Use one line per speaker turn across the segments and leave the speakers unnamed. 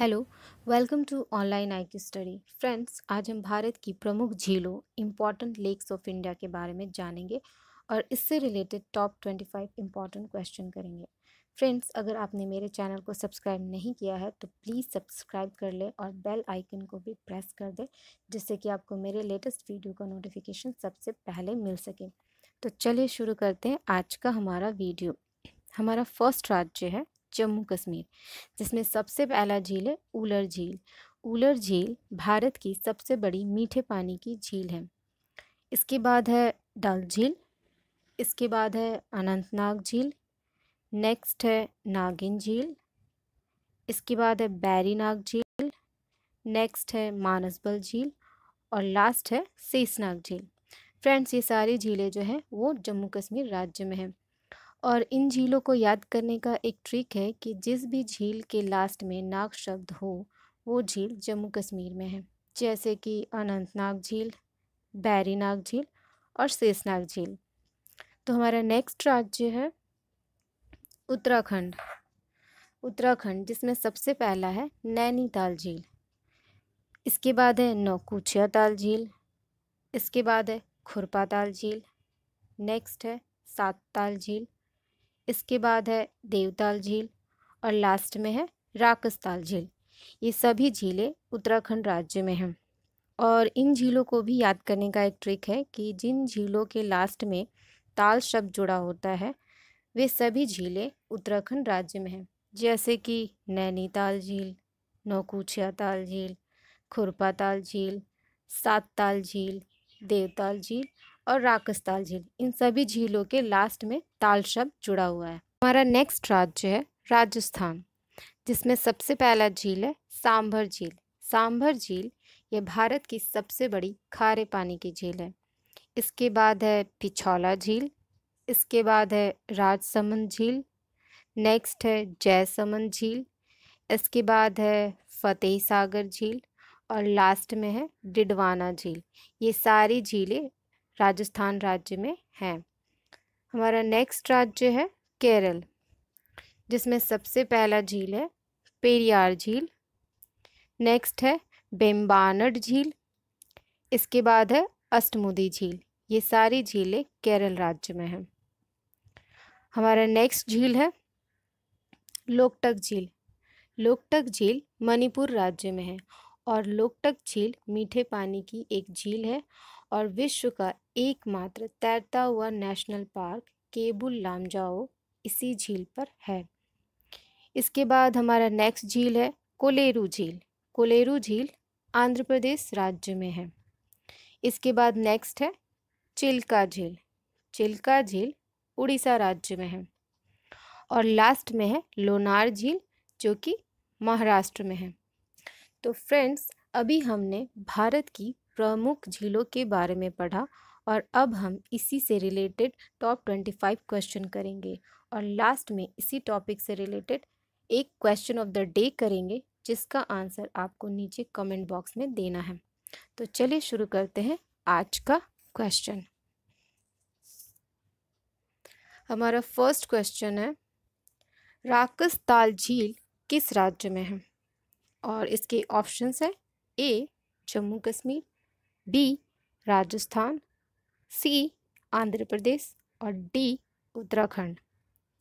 hello welcome to online आई की study friends आज हम भारत की प्रमुख झीलों इम्पॉर्टेंट लेक्स ऑफ इंडिया के बारे में जानेंगे और इससे related top twenty five important question करेंगे फ्रेंड्स अगर आपने मेरे चैनल को सब्सक्राइब नहीं किया है तो प्लीज़ सब्सक्राइब कर लें और बेल आइकन को भी प्रेस कर दें जिससे कि आपको मेरे लेटेस्ट वीडियो का नोटिफिकेशन सबसे पहले मिल सके तो चलिए शुरू करते हैं आज का हमारा वीडियो हमारा फर्स्ट राज्य है जम्मू कश्मीर जिसमें सबसे पहला झील है ऊलर झील ऊलर झील भारत की सबसे बड़ी मीठे पानी की झील है इसके बाद है डल झील इसके बाद है अनंतनाग झील नेक्स्ट है नागिन झील इसके बाद है बैरीनाग झील नेक्स्ट है मानसबल झील और लास्ट है शेषनाग झील फ्रेंड्स ये सारी झीलें जो हैं वो जम्मू कश्मीर राज्य में हैं और इन झीलों को याद करने का एक ट्रिक है कि जिस भी झील के लास्ट में नाग शब्द हो वो झील जम्मू कश्मीर में है जैसे कि अनंतनाग झील बैरीनाग झील और शेषनाग झील तो हमारा नेक्स्ट राज्य है उत्तराखंड उत्तराखंड जिसमें सबसे पहला है नैनीताल झील इसके बाद है नौकुचिया ताल झील इसके बाद है खुरपा ताल झील नेक्स्ट है सात ताल झील इसके बाद है देवताल झील और लास्ट में है राकस्ताल झील ये सभी झीलें उत्तराखंड राज्य में हैं और इन झीलों को भी याद करने का एक ट्रिक है कि जिन झीलों के लास्ट में ताल शब्द जुड़ा होता है वे सभी झीलें उत्तराखंड राज्य में हैं जैसे कि नैनीताल झील नौकुचिया ताल झील खुरपा ताल झील सात ताल झील देवताल झील और राकस्ताल झील इन सभी झीलों के लास्ट में ताल शब्द जुड़ा हुआ है हमारा नेक्स्ट राज्य है राजस्थान जिसमें सबसे पहला झील है सांभर झील सांभर झील ये भारत की सबसे बड़ी खारे पानी की झील है इसके बाद है पिछौला झील इसके बाद है राजसमंद झील नेक्स्ट है जयसमंद झील इसके बाद है फतेह सागर झील और लास्ट में है डिडवाना झील ये सारी झीलें राजस्थान राज्य में हैं हमारा नेक्स्ट राज्य है केरल जिसमें सबसे पहला झील है पेरियार झील नेक्स्ट है बेम्बानड झील इसके बाद है अष्टमुदी झील ये सारी झीलें केरल राज्य में हैं हमारा नेक्स्ट झील है लोकटक झील लोकटक झील मणिपुर राज्य में है और लोकटक झील मीठे पानी की एक झील है और विश्व का एकमात्र तैरता हुआ नेशनल पार्क केबुल लामजाओ इसी झील पर है इसके बाद हमारा नेक्स्ट झील है कोलेरू झील कोलेरू झील आंध्र प्रदेश राज्य में है इसके बाद नेक्स्ट है चिल्का झील चिल्का झील उड़ीसा राज्य में है और लास्ट में है लोनार झील जो कि महाराष्ट्र में है तो फ्रेंड्स अभी हमने भारत की प्रमुख झीलों के बारे में पढ़ा और अब हम इसी से related top twenty five question करेंगे और लास्ट में इसी टॉपिक से रिलेटेड एक क्वेश्चन ऑफ द डे करेंगे जिसका आंसर आपको नीचे कमेंट बॉक्स में देना है तो चलिए शुरू करते हैं आज का क्वेश्चन हमारा फर्स्ट क्वेश्चन है राकस ताल झील किस राज्य में है और इसके ऑप्शंस हैं A Jammu Kashmir B Rajasthan C Andhra Pradesh और डी उत्तराखंड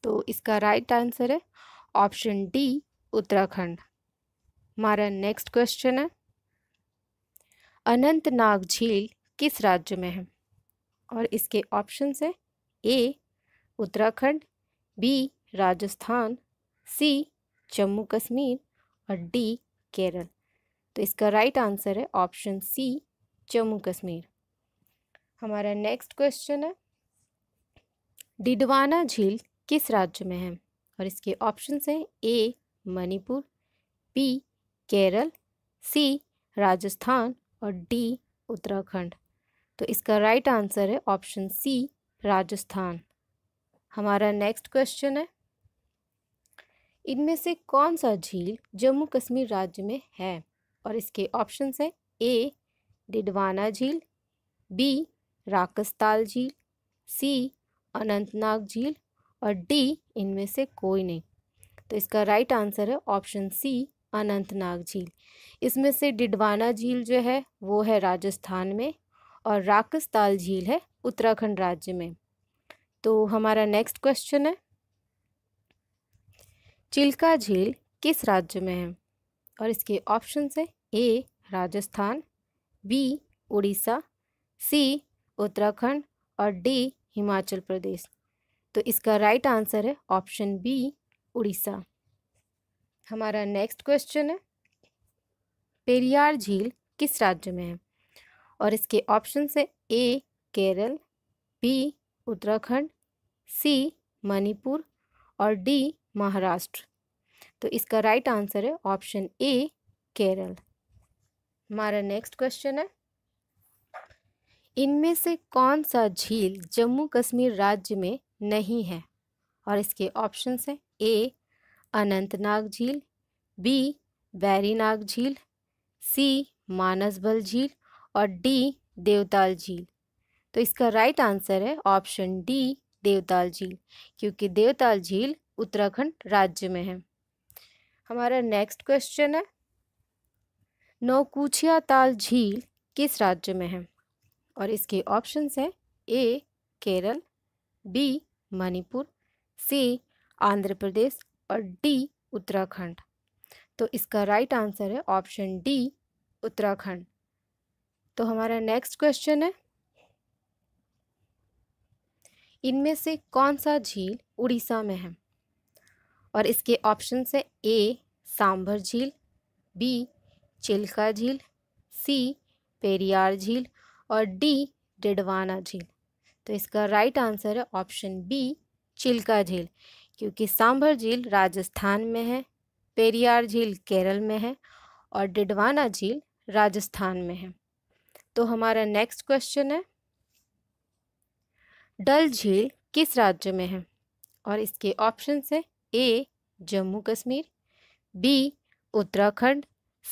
तो इसका राइट आंसर है ऑप्शन डी उत्तराखंड हमारा नेक्स्ट क्वेश्चन है अनंतनाग झील किस राज्य में है और इसके ऑप्शंस हैं A Uttarakhand B Rajasthan C Jammu Kashmir और डी केरल तो इसका राइट आंसर है ऑप्शन सी जम्मू कश्मीर हमारा नेक्स्ट क्वेश्चन है डिडवाना झील किस राज्य में है और इसके ऑप्शन हैं A Manipur B Kerala C Rajasthan और डी उत्तराखंड तो इसका राइट आंसर है ऑप्शन सी राजस्थान हमारा नेक्स्ट क्वेश्चन है इनमें से कौन सा झील जम्मू कश्मीर राज्य में है और इसके ऑप्शन हैं ए डिडवाना झील बी राकस्ताल झील सी अनंतनाग झील और डी इनमें से कोई नहीं तो इसका राइट आंसर है ऑप्शन सी अनंतनाग झील इसमें से डिडवाना झील जो है वो है राजस्थान में और राकस्ताल झील है उत्तराखंड राज्य में तो हमारा नेक्स्ट क्वेश्चन है चिल्का झील किस राज्य में है और इसके ऑप्शन है A Rajasthan B Orissa C Uttarakhand और डी हिमाचल प्रदेश तो इसका राइट आंसर है ऑप्शन बी उड़ीसा हमारा नेक्स्ट क्वेश्चन है पेरियार झील किस राज्य में है और इसके ऑप्शन है A Kerala B Uttarakhand C Manipur और डी महाराष्ट्र तो इसका राइट आंसर है ऑप्शन ए केरल हमारा नेक्स्ट क्वेश्चन है इनमें से कौन सा झील जम्मू कश्मीर राज्य में नहीं है और इसके ऑप्शंस हैं ए अनंतनाग झील बी बैरीनाग झील सी मानसबल झील और डी देवताल झील तो इसका राइट आंसर है ऑप्शन डी देवताल झील क्योंकि देवताल झील उत्तराखंड राज्य में है हमारा नेक्स्ट क्वेश्चन है नौकुछिया ताल झील किस राज्य में है और इसके ऑप्शंस हैं A Kerala B Manipur C Andhra Pradesh और डी उत्तराखंड तो इसका राइट आंसर है ऑप्शन डी उत्तराखंड तो हमारा नेक्स्ट क्वेश्चन है इनमें से कौन सा झील उड़ीसा में है और इसके ऑप्शन है ए सांभर झील बी चिल्का झील सी पेरियार झील और डी डिडवाना झील तो इसका राइट आंसर है ऑप्शन बी चिल्का झील क्योंकि सांभर झील राजस्थान में है पेरियार झील केरल में है और डिडवाना झील राजस्थान में है तो हमारा नेक्स्ट क्वेश्चन है डल झील किस राज्य में है और इसके ऑप्शन है A Jammu Kashmir B Uttarakhand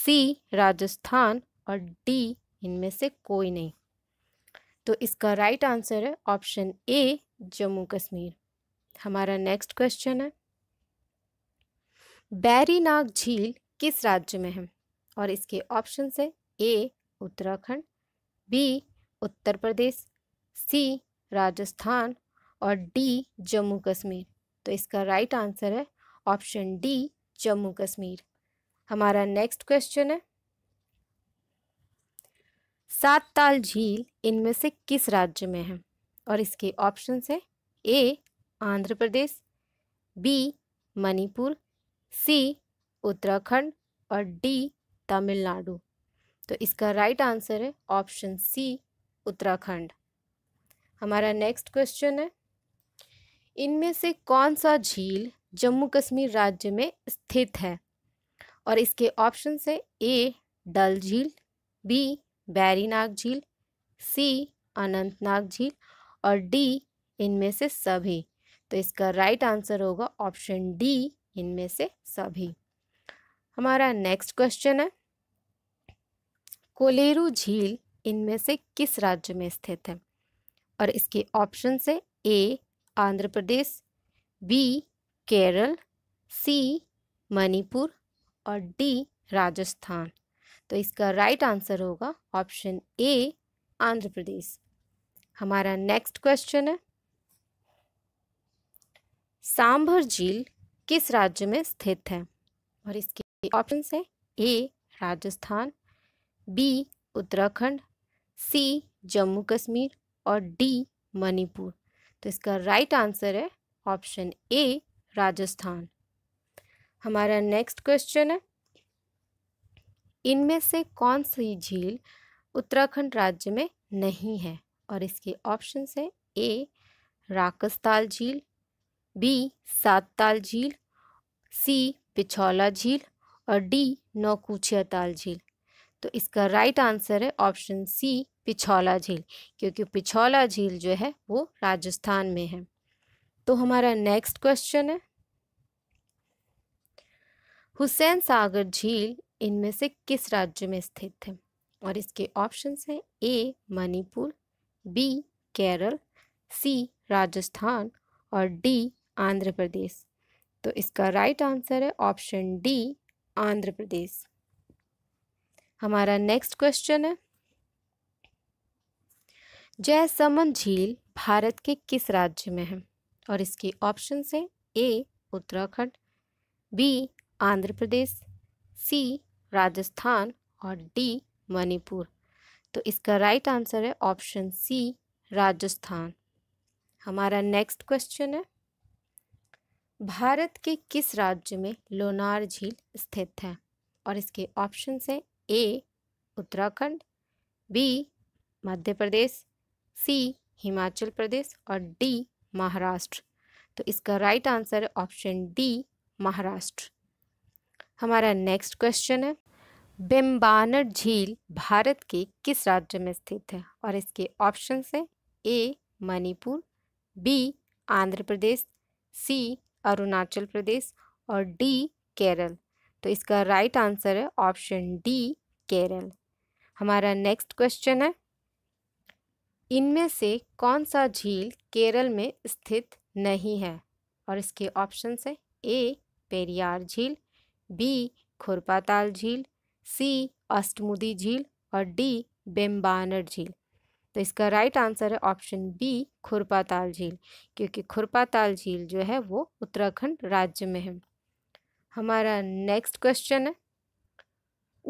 C Rajasthan और डी इनमें से कोई नहीं तो इसका राइट आंसर है ऑप्शन ए जम्मू कश्मीर हमारा नेक्स्ट क्वेश्चन है बैरीनाग झील किस राज्य में है और इसके ऑप्शन है A Uttarakhand B Uttar Pradesh C Rajasthan और डी जम्मू कश्मीर तो इसका राइट आंसर है ऑप्शन डी जम्मू कश्मीर हमारा नेक्स्ट क्वेश्चन है सात ताल झील इनमें से किस राज्य में है और इसके ऑप्शन है A Andhra Pradesh B Manipur C Uttarakhand और डी तमिलनाडु तो इसका राइट आंसर है ऑप्शन सी उत्तराखंड हमारा नेक्स्ट क्वेश्चन है इनमें से कौन सा झील जम्मू कश्मीर राज्य में स्थित है और इसके ऑप्शन से ए डल झील बी बैरीनाग झील सी अनंतनाग झील और डी इनमें से सभी तो इसका राइट आंसर होगा ऑप्शन डी इनमें से सभी हमारा नेक्स्ट क्वेश्चन है कोलेरू झील इनमें से किस राज्य में स्थित है और इसके ऑप्शन से A Andhra Pradesh B Kerala C Manipur और डी राजस्थान तो इसका राइट आंसर होगा ऑप्शन ए आंध्र प्रदेश हमारा नेक्स्ट क्वेश्चन है सांभर झील किस राज्य में स्थित है और इसके ऑप्शन है A Rajasthan B Uttarakhand C Jammu Kashmir और डी मणिपुर तो इसका राइट आंसर है ऑप्शन ए राजस्थान हमारा नेक्स्ट क्वेश्चन है इनमें से कौन सी झील उत्तराखंड राज्य में नहीं है और इसके ऑप्शन हैं ए राकस्ताल झील बी सात ताल झील सी पिछौला झील और डी नौकुचिया ताल झील तो इसका राइट आंसर है ऑप्शन सी पिछौला झील क्योंकि पिछौला झील जो है वो राजस्थान में है तो हमारा नेक्स्ट क्वेश्चन है हुसैन सागर झील इनमें से किस राज्य में स्थित है और इसके ऑप्शंस हैं A Manipur B Kerala C Rajasthan और डी आंध्र प्रदेश तो इसका राइट आंसर है ऑप्शन डी आंध्र प्रदेश हमारा नेक्स्ट क्वेश्चन है जयसमन झील भारत के किस राज्य में है और इसके ऑप्शन हैं A Uttarakhand B Andhra Pradesh C Rajasthan और डी मणिपुर तो इसका राइट आंसर है ऑप्शन सी राजस्थान हमारा नेक्स्ट क्वेश्चन है भारत के किस राज्य में लोनार झील स्थित है और इसके ऑप्शन हैं A Uttarakhand B Madhya Pradesh C Himachal Pradesh और डी महाराष्ट्र तो इसका राइट आंसर है ऑप्शन डी महाराष्ट्र हमारा नेक्स्ट क्वेश्चन है बेम्बानर झील भारत के किस राज्य में स्थित है और इसके ऑप्शन हैं A Manipur B Andhra Pradesh C Arunachal Pradesh और डी केरल तो इसका राइट आंसर है ऑप्शन डी केरल हमारा नेक्स्ट क्वेश्चन है इनमें से कौन सा झील केरल में स्थित नहीं है और इसके ऑप्शन हैं ए पेरियार झील बी खुरपाताल झील सी अष्टमुदी झील और डी बेम्बानर झील तो इसका राइट आंसर है ऑप्शन बी खुरपाताल झील क्योंकि खुरपाताल झील जो है वो उत्तराखंड राज्य में है हमारा नेक्स्ट क्वेश्चन है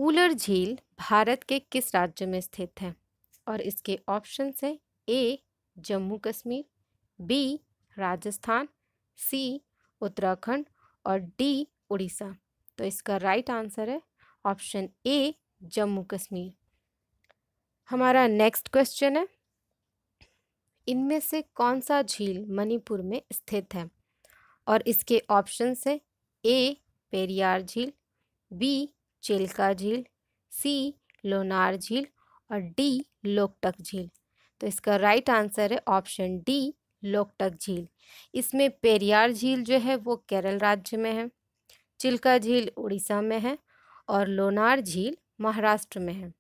उलर झील भारत के किस राज्य में स्थित है और इसके ऑप्शन हैं A Jammu Kashmir B Rajasthan C Uttarakhand और डी उड़ीसा तो इसका राइट आंसर है ऑप्शन ए जम्मू कश्मीर हमारा नेक्स्ट क्वेश्चन है इनमें से कौन सा झील मणिपुर में स्थित है और इसके ऑप्शन हैं ए पेरियार झील बी चेलका झील सी लोनार झील और डी लोकटक झील तो इसका राइट आंसर है ऑप्शन डी लोकटक झील इसमें पेरियार झील जो है वो केरल राज्य में है चिल्का झील उड़ीसा में है और लोनार झील महाराष्ट्र में है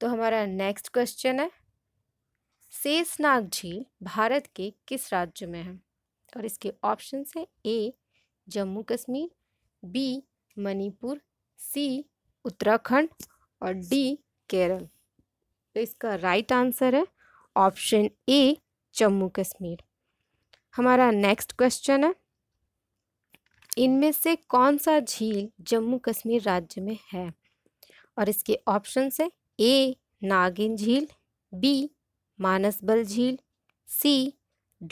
तो हमारा नेक्स्ट क्वेश्चन है शेषनाग झील भारत के किस राज्य में है और इसके ऑप्शन हैं A Jammu Kashmir B Manipur C Uttarakhand और डी केरल तो इसका राइट आंसर है ऑप्शन ए जम्मू कश्मीर हमारा नेक्स्ट क्वेश्चन है इनमें से कौन सा झील जम्मू कश्मीर राज्य में है और इसके ऑप्शन है ए नागिन झील बी मानसबल झील सी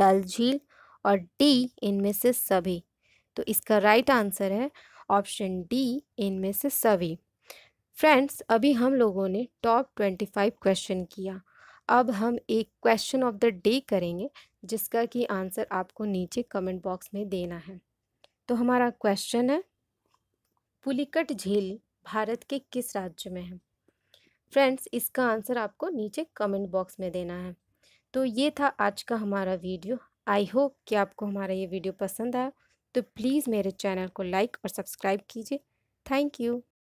डल झील और डी इनमें से सभी तो इसका राइट आंसर है ऑप्शन डी इनमें से सभी फ्रेंड्स अभी हम लोगों ने टॉप ट्वेंटी फाइव क्वेश्चन किया अब हम एक क्वेश्चन ऑफ द डे करेंगे जिसका कि आंसर आपको नीचे कमेंट बॉक्स में देना है तो हमारा क्वेश्चन है पुलिकट झील भारत के किस राज्य में है फ्रेंड्स इसका आंसर आपको नीचे कमेंट बॉक्स में देना है तो ये था आज का हमारा वीडियो आई होप कि आपको हमारा ये वीडियो पसंद आया तो प्लीज़ मेरे चैनल को लाइक और सब्सक्राइब कीजिए थैंक यू